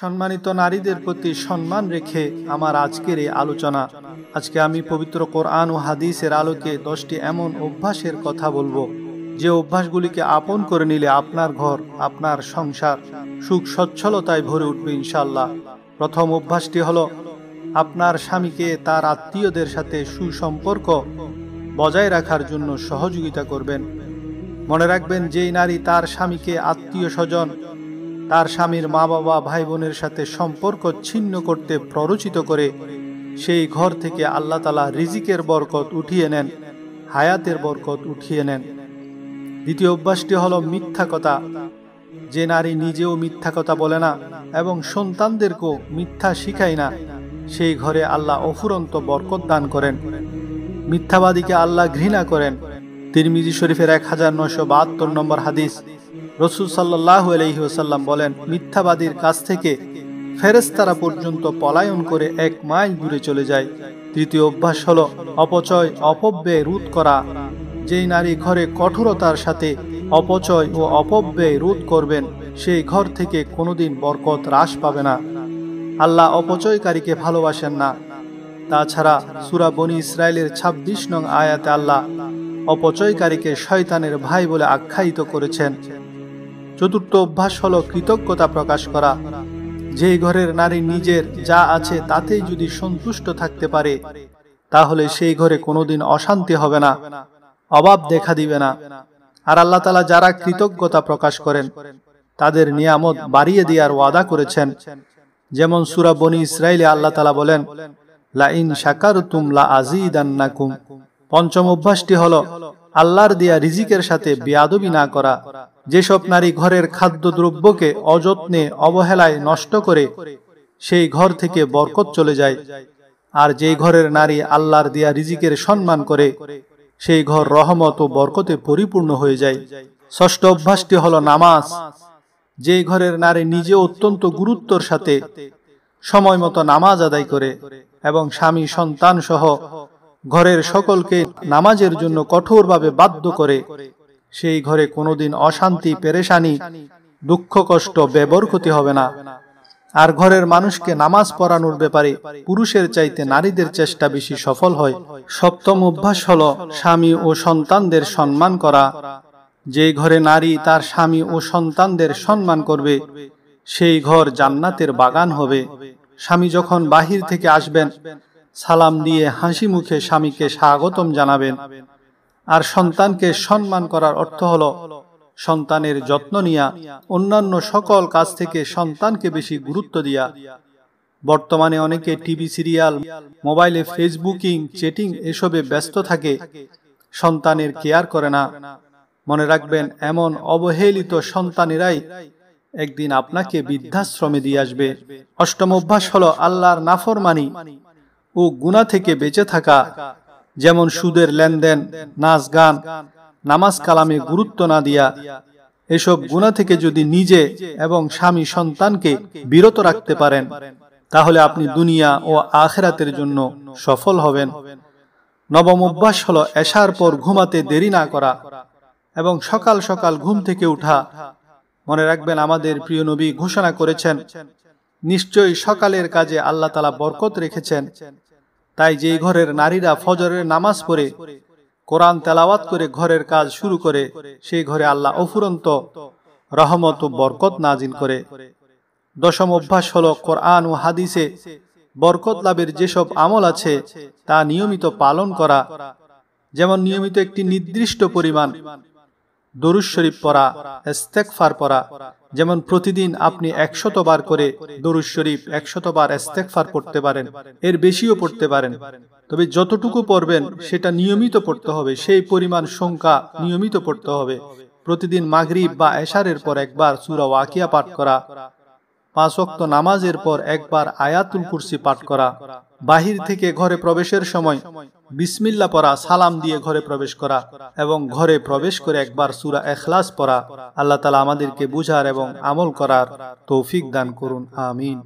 সম্মানিত নারীদের প্রতি সম্মান রেখে আমার আজকের এই আলোচনা আজকে আমি পবিত্র কোরআন ও হাদিসের আলোকে দশটি এমন অভ্যাসের কথা বলবো যে অভ্যাসগুলিকে আপন করে নিলে আপনার ঘর আপনার সংসার সুখ সচ্ছলতায় ভরে উঠবে ইনশাল্লাহ প্রথম অভ্যাসটি হলো আপনার স্বামীকে তার আত্মীয়দের সাথে সুসম্পর্ক বজায় রাখার জন্য সহযোগিতা করবেন মনে রাখবেন যেই নারী তার স্বামীকে আত্মীয় স্বজন তার স্বামীর মা বাবা ভাই বোনের সাথে সম্পর্ক ছিন্ন করতে প্ররোচিত করে সেই ঘর থেকে আল্লাহ তালা রিজিকের বরকত উঠিয়ে নেন হায়াতের বরকত উঠিয়ে নেন দ্বিতীয় অভ্যাসটি হল মিথ্যা কথা যে নারী নিজেও মিথ্যা কথা বলে না এবং সন্তানদেরকেও মিথ্যা শিখায় না সেই ঘরে আল্লাহ অফুরন্ত বরকত দান করেন মিথ্যাবাদীকে আল্লাহ ঘৃণা করেন তিরমিজি শরীফের এক হাজার নয়শো বাহাত্তর নম্বর হাদিস রসুল সাল্লাহ আলহিহাসাল্লাম বলেন মিথ্যাবাদীর কাছ থেকে ফেরেস্তারা পর্যন্ত পলায়ন করে এক মাইল দূরে চলে যায় তৃতীয় অভ্যাস হল অপচয় অপব্যয় রোধ করা যেই নারী ঘরে কঠোরতার সাথে অপচয় ও অপব্যয় রোধ করবেন সেই ঘর থেকে কোনোদিন বরকত হ্রাস পাবে না আল্লাহ অপচয়কারীকে ভালোবাসেন না তাছাড়া সুরা বনি ইসরায়েলের ছাব্বিশ নং আয়াতে আল্লাহ অপচয়কারীকে শয়তানের ভাই বলে আখ্যায়িত করেছেন চতুর্থ অভ্যাস হল কৃতজ্ঞতা প্রকাশ করা যে ঘরের নারী নিজের যা আছে তাতেই যদি সন্তুষ্ট থাকতে পারে তাহলে সেই ঘরে কোনোদিন অশান্তি হবে না অভাব দেখা দিবে না আর আল্লাহ তালা যারা কৃতজ্ঞতা প্রকাশ করেন তাদের নিয়ামত বাড়িয়ে দেওয়ার ওয়াদা করেছেন যেমন সুরা বনি ইসরায়েলে আল্লাহ তালা বলেন লাইন শাকার তুম লা আজিদান্নাকুম পঞ্চম অভ্যাসটি হল আল্লাহর দেয়া রিজিকের সাথে বেয়াদবি না করা যেসব নারী ঘরের খাদ্য দ্রব্যকে অযত্নে অবহেলায় নষ্ট করে সেই ঘর থেকে বরকত চলে যায় আর যেই ঘরের নারী আল্লাহর দেয়া রিজিকের সম্মান করে সেই ঘর রহমত ও বরকতে পরিপূর্ণ হয়ে যায় ষষ্ঠ অভ্যাসটি হল নামাজ যে ঘরের নারী নিজে অত্যন্ত গুরুত্বর সাথে সময় মতো নামাজ আদায় করে এবং স্বামী সন্তান সহ ঘরের সকলকে নামাজের জন্য কঠোরভাবে বাধ্য করে সেই ঘরে কোনোদিন অশান্তি পেরেশানি দুঃখ কষ্ট ব্যবর ক্ষতি হবে না আর ঘরের মানুষকে নামাজ পড়ানোর ব্যাপারে পুরুষের চাইতে নারীদের চেষ্টা বেশি সফল হয় সপ্তম অভ্যাস হল স্বামী ও সন্তানদের সম্মান করা যে ঘরে নারী তার স্বামী ও সন্তানদের সম্মান করবে সেই ঘর জান্নাতের বাগান হবে স্বামী যখন বাহির থেকে আসবেন সালাম দিয়ে হাসি মুখে স্বামীকে স্বাগতম জানাবেন আর সন্তানকে সম্মান করার অর্থ হল সন্তানের যত্ন নিয়া অন্যান্য সকল কাজ থেকে সন্তানকে বেশি গুরুত্ব দিয়া বর্তমানে অনেকে টিভি সিরিয়াল মোবাইলে ফেসবুকিং চেটিং এসবে ব্যস্ত থাকে সন্তানের কেয়ার করে না মনে রাখবেন এমন অবহেলিত সন্তানেরাই একদিন আপনাকে বৃদ্ধাশ্রমে দিয়ে আসবে অষ্টম অভ্যাস হল আল্লাহর নাফরমানি ও গুণা থেকে বেঁচে থাকা যেমন সুদের লেনদেন নাচ গান নামাজ কালামে গুরুত্ব না দিয়া এসব গুণা থেকে যদি নিজে এবং স্বামী সন্তানকে বিরত রাখতে পারেন তাহলে আপনি দুনিয়া ও আখেরাতের জন্য সফল হবেন নবম অভ্যাস হল এশার পর ঘুমাতে দেরি না করা এবং সকাল সকাল ঘুম থেকে উঠা মনে রাখবেন আমাদের প্রিয় নবী ঘোষণা করেছেন নিশ্চয়ই সকালের কাজে আল্লাহ তালা বরকত রেখেছেন তাই যেই ঘরের নারীরা ফজরের নামাজ পড়ে কোরআন তেলাওয়াত করে ঘরের কাজ শুরু করে সেই ঘরে আল্লাহ অফুরন্ত রহমত ও বরকত নাজিল করে দশম অভ্যাস হল কোরআন ও হাদিসে বরকত লাভের যেসব আমল আছে তা নিয়মিত পালন করা যেমন নিয়মিত একটি নির্দিষ্ট পরিমাণ দরুজ শরীফ পড়া এস্তেকফার পড়া যেমন প্রতিদিন আপনি একশতবার করে দরুজ শরীফ একশতবার এস্তেকফার পড়তে পারেন এর বেশিও পড়তে পারেন তবে যতটুকু পড়বেন সেটা নিয়মিত পড়তে হবে সেই পরিমাণ সংখ্যা নিয়মিত পড়তে হবে প্রতিদিন মাগরিব বা এশারের পর একবার সুরা ওয়াকিয়া পাঠ করা অক্ত নামাজের পর একবার আয়াতুল কুরসি পাঠ করা বাহির থেকে ঘরে প্রবেশের সময় বিসমিল্লা পড়া সালাম দিয়ে ঘরে প্রবেশ করা এবং ঘরে প্রবেশ করে একবার সুরা এখলাস পড়া আল্লাহ তালা আমাদেরকে বুঝার এবং আমল করার তৌফিক দান করুন আমিন